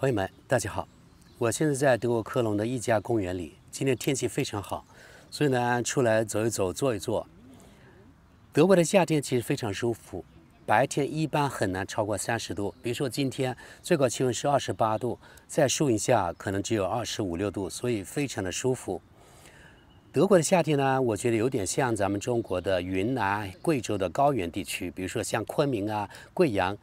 朋友们，大家好！我现在在德国科隆的一家公园里。今天天气非常好，所以呢，出来走一走，坐一坐。德国的夏天其实非常舒服，白天一般很难超过三十度。比如说今天最高气温是二十八度，在树荫下可能只有二十五六度，所以非常的舒服。德国的夏天呢，我觉得有点像咱们中国的云南、贵州的高原地区，比如说像昆明啊、贵阳。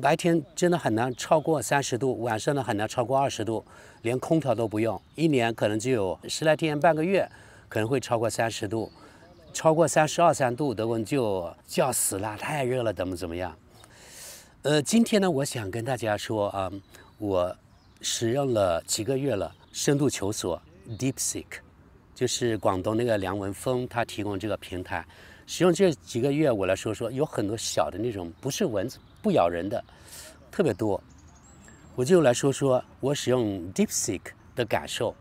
白天真的很难超过三十度，晚上呢很难超过二十度，连空调都不用，一年可能就有十来天半个月可能会超过三十度，超过三十二三度，德国就就叫死了，太热了，怎么怎么样？呃，今天呢，我想跟大家说啊，我使用了几个月了，深度求索 DeepSeek，就是广东那个梁文峰他提供这个平台，使用这几个月我来说说，有很多小的那种不是蚊子。不咬人的特别多，我就来说说我使用 DeepSeek 的感受。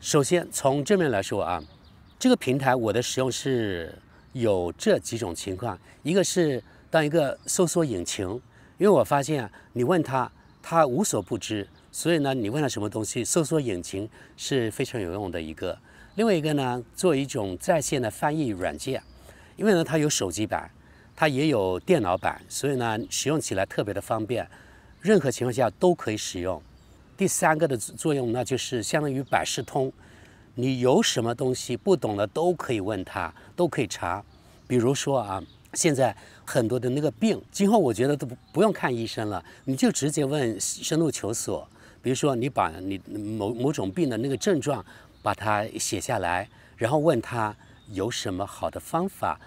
首先从正面来说啊，这个平台我的使用是有这几种情况：一个是当一个搜索引擎，因为我发现你问他，他无所不知，所以呢，你问了什么东西，搜索引擎是非常有用的一个。另外一个呢，做一种在线的翻译软件，因为呢，它有手机版。它也有电脑版，所以呢，使用起来特别的方便，任何情况下都可以使用。第三个的作用，那就是相当于百事通，你有什么东西不懂的，都可以问他，都可以查。比如说啊，现在很多的那个病，今后我觉得都不不用看医生了，你就直接问深度求索。比如说，你把你某某种病的那个症状，把它写下来，然后问他有什么好的方法。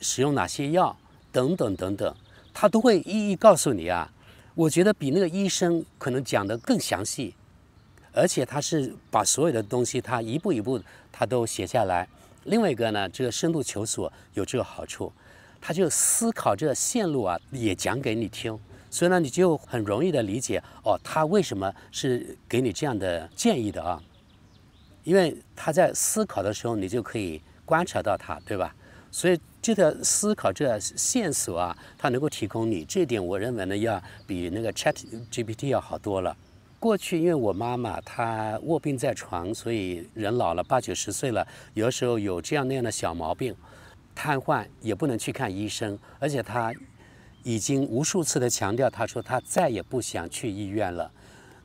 使用哪些药等等等等，他都会一一告诉你啊。我觉得比那个医生可能讲的更详细，而且他是把所有的东西他一步一步他都写下来。另外一个呢，这个深度求索有这个好处，他就思考这个线路啊，也讲给你听，所以呢，你就很容易的理解哦，他为什么是给你这样的建议的啊？因为他在思考的时候，你就可以观察到他，对吧？所以。这个思考这线索啊，它能够提供你这点，我认为呢，要比那个 Chat GPT 要好多了。过去因为我妈妈她卧病在床，所以人老了八九十岁了，有的时候有这样那样的小毛病，瘫痪也不能去看医生，而且她已经无数次的强调，她说她再也不想去医院了。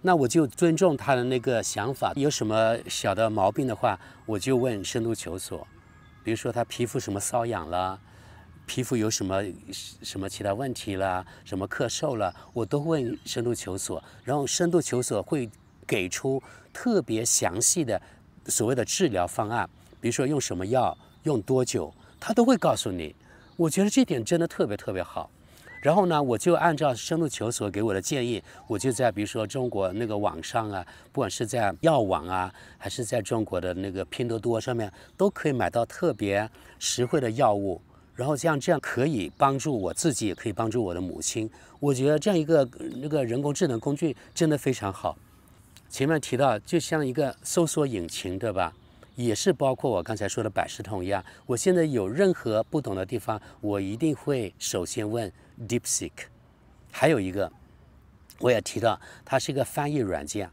那我就尊重她的那个想法，有什么小的毛病的话，我就问深度求索。比如说他皮肤什么瘙痒了，皮肤有什么什么其他问题了，什么咳嗽了，我都问深度求索，然后深度求索会给出特别详细的所谓的治疗方案，比如说用什么药，用多久，他都会告诉你。我觉得这点真的特别特别好。然后呢，我就按照深度求索给我的建议，我就在比如说中国那个网上啊，不管是在药网啊，还是在中国的那个拼多多上面，都可以买到特别实惠的药物。然后像这样可以帮助我自己，也可以帮助我的母亲。我觉得这样一个那个人工智能工具真的非常好。前面提到，就像一个搜索引擎，对吧？也是包括我刚才说的百事通一样。我现在有任何不懂的地方，我一定会首先问。DeepSeek，还有一个，我也提到，它是一个翻译软件。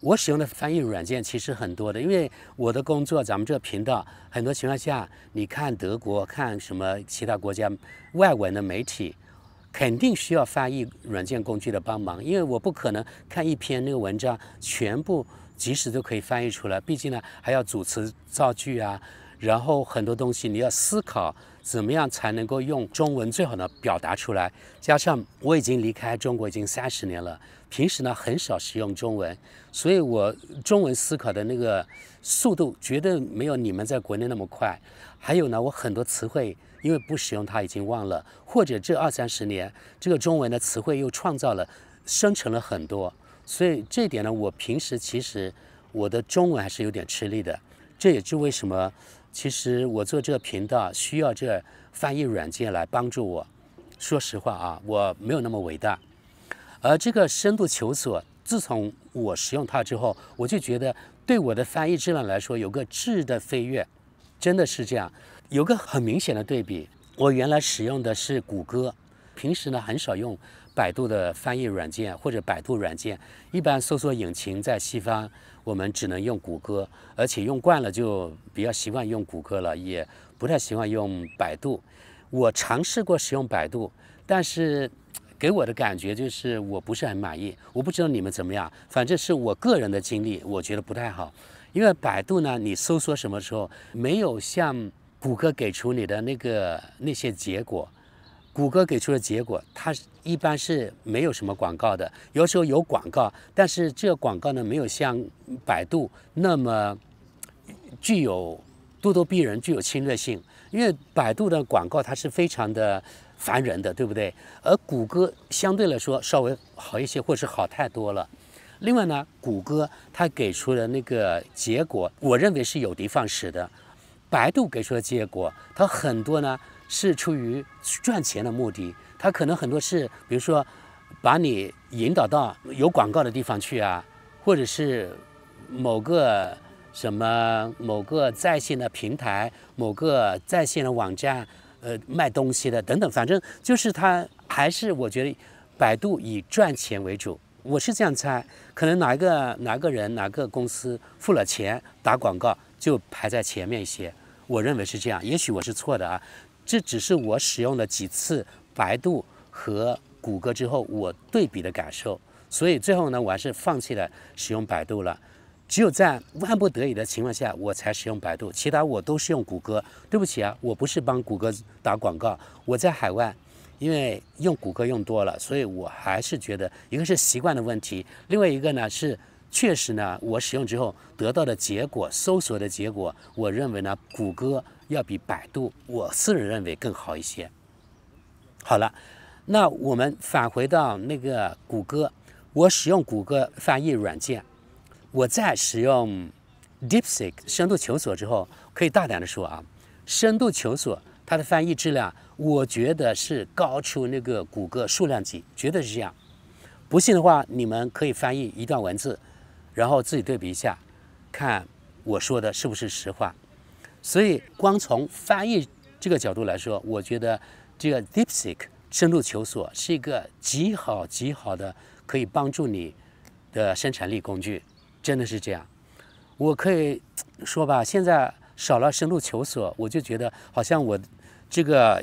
我使用的翻译软件其实很多的，因为我的工作，咱们这个频道，很多情况下，你看德国，看什么其他国家外文的媒体，肯定需要翻译软件工具的帮忙。因为我不可能看一篇那个文章全部及时都可以翻译出来，毕竟呢，还要组词造句啊，然后很多东西你要思考。怎么样才能够用中文最好呢表达出来？加上我已经离开中国已经三十年了，平时呢很少使用中文，所以我中文思考的那个速度绝对没有你们在国内那么快。还有呢，我很多词汇因为不使用它已经忘了，或者这二三十年这个中文的词汇又创造了、生成了很多，所以这点呢，我平时其实我的中文还是有点吃力的。这也是为什么。其实我做这个频道需要这翻译软件来帮助我。说实话啊，我没有那么伟大。而这个深度求索，自从我使用它之后，我就觉得对我的翻译质量来说有个质的飞跃，真的是这样，有个很明显的对比。我原来使用的是谷歌，平时呢很少用。百度的翻译软件或者百度软件，一般搜索引擎在西方，我们只能用谷歌，而且用惯了就比较习惯用谷歌了，也不太习惯用百度。我尝试过使用百度，但是给我的感觉就是我不是很满意。我不知道你们怎么样，反正是我个人的经历，我觉得不太好。因为百度呢，你搜索什么时候没有像谷歌给出你的那个那些结果。谷歌给出的结果，它一般是没有什么广告的，有时候有广告，但是这个广告呢，没有像百度那么具有咄咄逼人、具有侵略性。因为百度的广告它是非常的烦人的，对不对？而谷歌相对来说稍微好一些，或者是好太多了。另外呢，谷歌它给出的那个结果，我认为是有的放矢的。百度给出的结果，它很多呢。是出于赚钱的目的，他可能很多是，比如说，把你引导到有广告的地方去啊，或者是某个什么某个在线的平台、某个在线的网站，呃，卖东西的等等，反正就是他还是我觉得百度以赚钱为主，我是这样猜，可能哪一个哪个人哪个公司付了钱打广告就排在前面一些，我认为是这样，也许我是错的啊。这只是我使用了几次百度和谷歌之后，我对比的感受。所以最后呢，我还是放弃了使用百度了。只有在万不得已的情况下，我才使用百度，其他我都是用谷歌。对不起啊，我不是帮谷歌打广告。我在海外，因为用谷歌用多了，所以我还是觉得，一个是习惯的问题，另外一个呢是确实呢，我使用之后得到的结果，搜索的结果，我认为呢，谷歌。要比百度，我私人认为更好一些。好了，那我们返回到那个谷歌，我使用谷歌翻译软件，我在使用 DeepSeek 深度求索之后，可以大胆的说啊，深度求索它的翻译质量，我觉得是高出那个谷歌数量级，绝对是这样。不信的话，你们可以翻译一段文字，然后自己对比一下，看我说的是不是实话。所以，光从翻译这个角度来说，我觉得这个 DeepSeek 深度求索是一个极好极好的可以帮助你的生产力工具，真的是这样。我可以说吧，现在少了深度求索，我就觉得好像我这个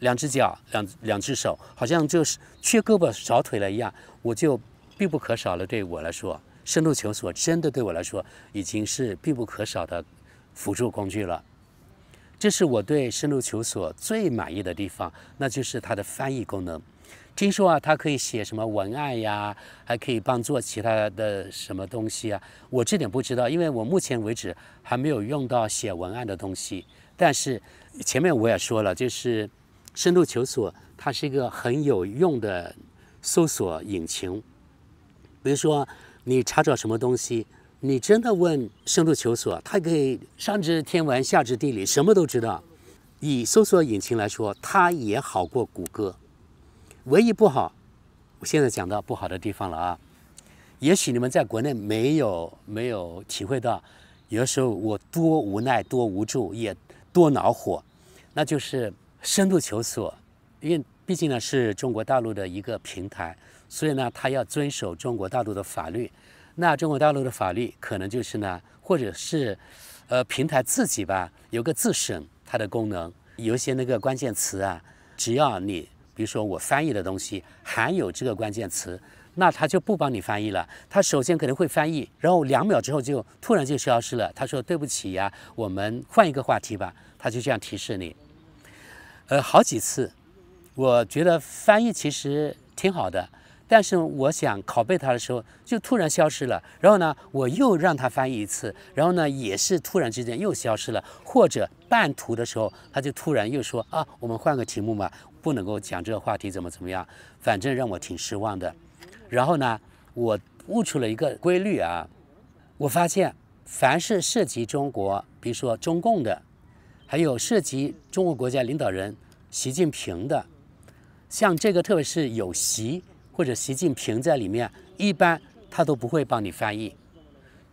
两只脚、两两只手，好像就是缺胳膊少腿了一样，我就必不可少了。对我来说，深度求索真的对我来说已经是必不可少的。辅助工具了，这是我对深度求索最满意的地方，那就是它的翻译功能。听说啊，它可以写什么文案呀，还可以帮助其他的什么东西啊。我这点不知道，因为我目前为止还没有用到写文案的东西。但是前面我也说了，就是深度求索它是一个很有用的搜索引擎。比如说你查找什么东西。你真的问深度求索，他可以上知天文下知地理，什么都知道。以搜索引擎来说，它也好过谷歌，唯一不好，我现在讲到不好的地方了啊。也许你们在国内没有没有体会到，有的时候我多无奈、多无助，也多恼火。那就是深度求索，因为毕竟呢是中国大陆的一个平台，所以呢它要遵守中国大陆的法律。那中国大陆的法律可能就是呢，或者是，呃，平台自己吧，有个自审它的功能，有些那个关键词啊，只要你比如说我翻译的东西含有这个关键词，那它就不帮你翻译了。它首先可能会翻译，然后两秒之后就突然就消失了。他说对不起呀，我们换一个话题吧。他就这样提示你，呃，好几次，我觉得翻译其实挺好的。但是我想拷贝他的时候，就突然消失了。然后呢，我又让他翻译一次，然后呢，也是突然之间又消失了。或者半途的时候，他就突然又说：“啊，我们换个题目嘛，不能够讲这个话题，怎么怎么样。”反正让我挺失望的。然后呢，我悟出了一个规律啊，我发现凡是涉及中国，比如说中共的，还有涉及中国国家领导人习近平的，像这个特别是有习。或者习近平在里面，一般他都不会帮你翻译。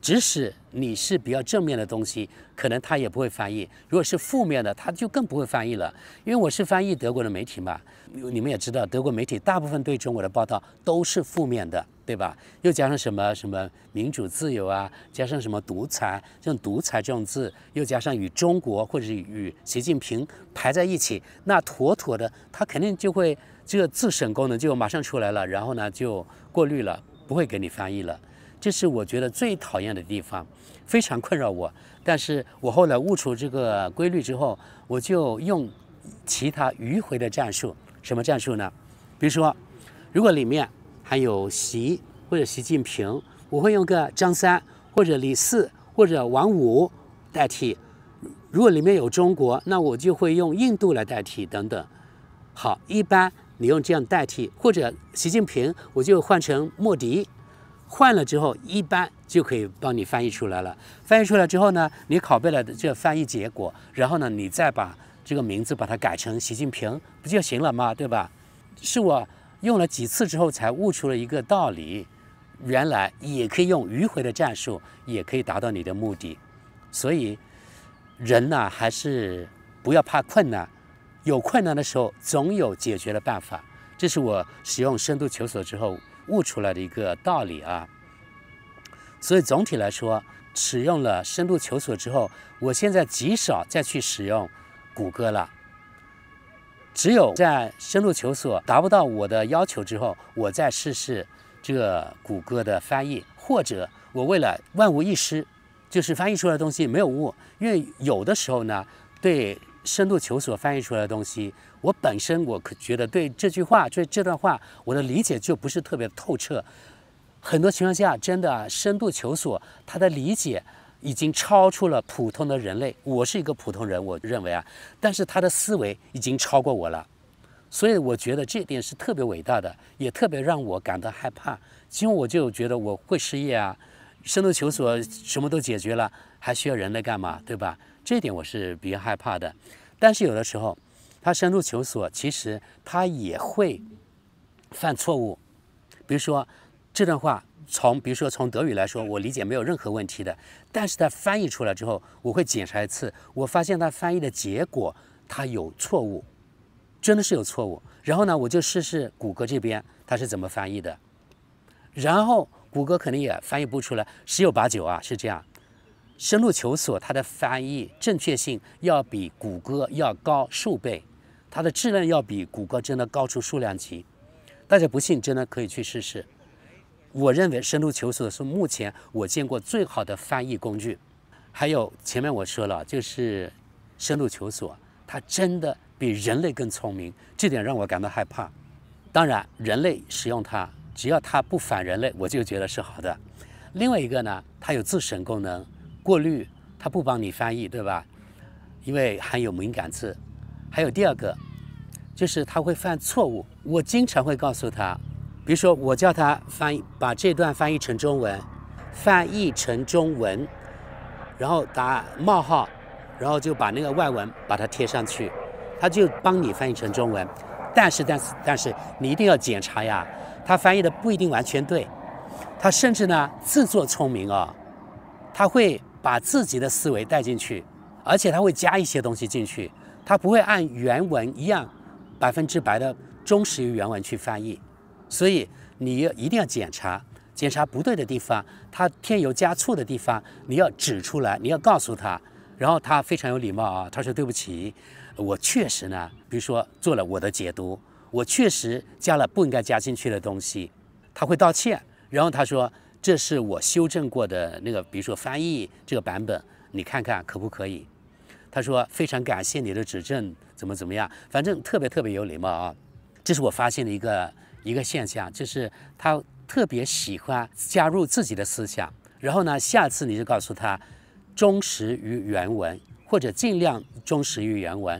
即使你是比较正面的东西，可能他也不会翻译。如果是负面的，他就更不会翻译了。因为我是翻译德国的媒体嘛，你们也知道，德国媒体大部分对中国的报道都是负面的，对吧？又加上什么什么民主自由啊，加上什么独裁，像独裁这种字，又加上与中国或者与习近平排在一起，那妥妥的，他肯定就会。这个自审功能就马上出来了，然后呢就过滤了，不会给你翻译了。这是我觉得最讨厌的地方，非常困扰我。但是我后来悟出这个规律之后，我就用其他迂回的战术。什么战术呢？比如说，如果里面还有“习”或者“习近平”，我会用个“张三”或者“李四”或者“王五”代替。如果里面有“中国”，那我就会用“印度”来代替等等。好，一般。你用这样代替，或者习近平，我就换成莫迪，换了之后一般就可以帮你翻译出来了。翻译出来之后呢，你拷贝了这翻译结果，然后呢，你再把这个名字把它改成习近平，不就行了吗？对吧？是我用了几次之后才悟出了一个道理，原来也可以用迂回的战术，也可以达到你的目的。所以，人呐，还是不要怕困难。有困难的时候，总有解决的办法，这是我使用深度求索之后悟出来的一个道理啊。所以总体来说，使用了深度求索之后，我现在极少再去使用谷歌了。只有在深度求索达不到我的要求之后，我再试试这谷歌的翻译，或者我为了万无一失，就是翻译出来的东西没有误，因为有的时候呢，对。深度求索翻译出来的东西，我本身我可觉得对这句话，对这段话，我的理解就不是特别透彻。很多情况下，真的深度求索，他的理解已经超出了普通的人类。我是一个普通人，我认为啊，但是他的思维已经超过我了。所以我觉得这点是特别伟大的，也特别让我感到害怕。因为我就觉得我会失业啊。深度求索，什么都解决了，还需要人来干嘛，对吧？这点我是比较害怕的。但是有的时候，他深入求索，其实他也会犯错误。比如说，这段话从比如说从德语来说，我理解没有任何问题的。但是它翻译出来之后，我会检查一次，我发现它翻译的结果它有错误，真的是有错误。然后呢，我就试试谷歌这边它是怎么翻译的，然后。谷歌肯定也翻译不出来，十有八九啊，是这样。深度求索它的翻译正确性要比谷歌要高数倍，它的质量要比谷歌真的高出数量级。大家不信，真的可以去试试。我认为深度求索是目前我见过最好的翻译工具。还有前面我说了，就是深度求索，它真的比人类更聪明，这点让我感到害怕。当然，人类使用它。只要它不反人类，我就觉得是好的。另外一个呢，它有自审功能，过滤，它不帮你翻译，对吧？因为含有敏感字。还有第二个，就是它会犯错误。我经常会告诉他，比如说我叫它翻译，把这段翻译成中文，翻译成中文，然后打冒号，然后就把那个外文把它贴上去，它就帮你翻译成中文。但是但是但是，你一定要检查呀。他翻译的不一定完全对，他甚至呢自作聪明啊，他会把自己的思维带进去，而且他会加一些东西进去，他不会按原文一样百分之百的忠实于原文去翻译，所以你要一定要检查，检查不对的地方，他添油加醋的地方，你要指出来，你要告诉他，然后他非常有礼貌啊，他说对不起，我确实呢，比如说做了我的解读。我确实加了不应该加进去的东西，他会道歉，然后他说这是我修正过的那个，比如说翻译这个版本，你看看可不可以？他说非常感谢你的指正，怎么怎么样，反正特别特别有礼貌啊。这是我发现的一个一个现象，就是他特别喜欢加入自己的思想，然后呢，下次你就告诉他，忠实于原文，或者尽量忠实于原文，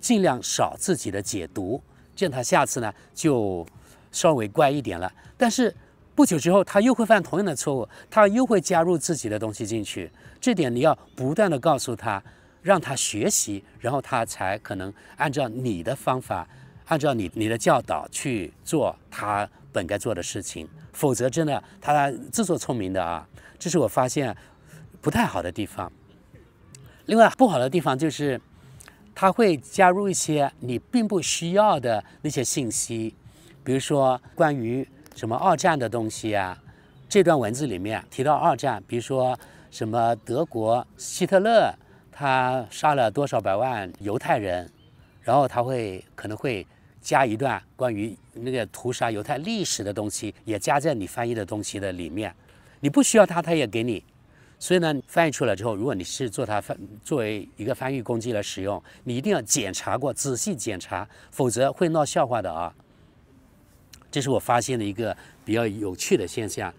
尽量少自己的解读。见他下次呢，就稍微乖一点了。但是不久之后，他又会犯同样的错误，他又会加入自己的东西进去。这点你要不断的告诉他，让他学习，然后他才可能按照你的方法，按照你你的教导去做他本该做的事情。否则，真的他自作聪明的啊，这是我发现不太好的地方。另外，不好的地方就是。他会加入一些你并不需要的那些信息，比如说关于什么二战的东西啊。这段文字里面提到二战，比如说什么德国希特勒他杀了多少百万犹太人，然后他会可能会加一段关于那个屠杀犹太历史的东西，也加在你翻译的东西的里面。你不需要他，他也给你。所以呢，翻译出来之后，如果你是做它翻作为一个翻译工具来使用，你一定要检查过，仔细检查，否则会闹笑话的啊。这是我发现的一个比较有趣的现象。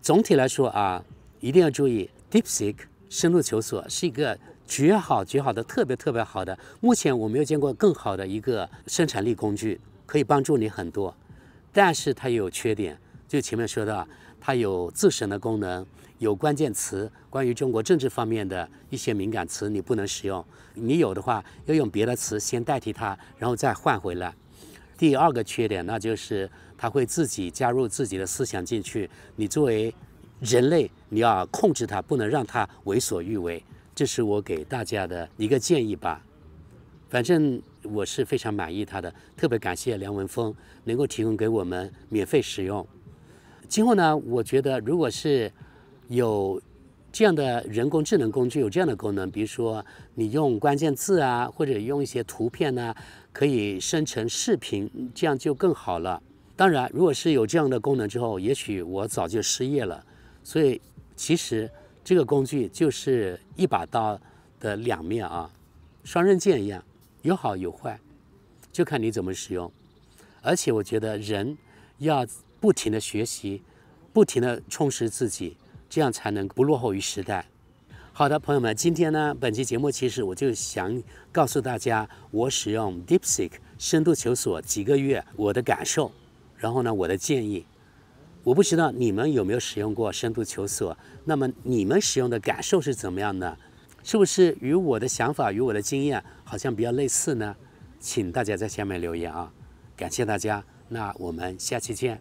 总体来说啊，一定要注意 DeepSeek 深度求索是一个绝好绝好的特别特别好的，目前我没有见过更好的一个生产力工具，可以帮助你很多。但是它也有缺点，就前面说的，它有自审的功能。有关键词关于中国政治方面的一些敏感词，你不能使用。你有的话，要用别的词先代替它，然后再换回来。第二个缺点，那就是它会自己加入自己的思想进去。你作为人类，你要控制它，不能让它为所欲为。这是我给大家的一个建议吧。反正我是非常满意它的，特别感谢梁文峰能够提供给我们免费使用。今后呢，我觉得如果是。有这样的人工智能工具，有这样的功能，比如说你用关键字啊，或者用一些图片呢，可以生成视频，这样就更好了。当然，如果是有这样的功能之后，也许我早就失业了。所以，其实这个工具就是一把刀的两面啊，双刃剑一样，有好有坏，就看你怎么使用。而且，我觉得人要不停的学习，不停的充实自己。这样才能不落后于时代。好的，朋友们，今天呢，本期节目其实我就想告诉大家，我使用 DeepSeek 深度求索几个月我的感受，然后呢，我的建议。我不知道你们有没有使用过深度求索，那么你们使用的感受是怎么样的？是不是与我的想法、与我的经验好像比较类似呢？请大家在下面留言啊！感谢大家，那我们下期见。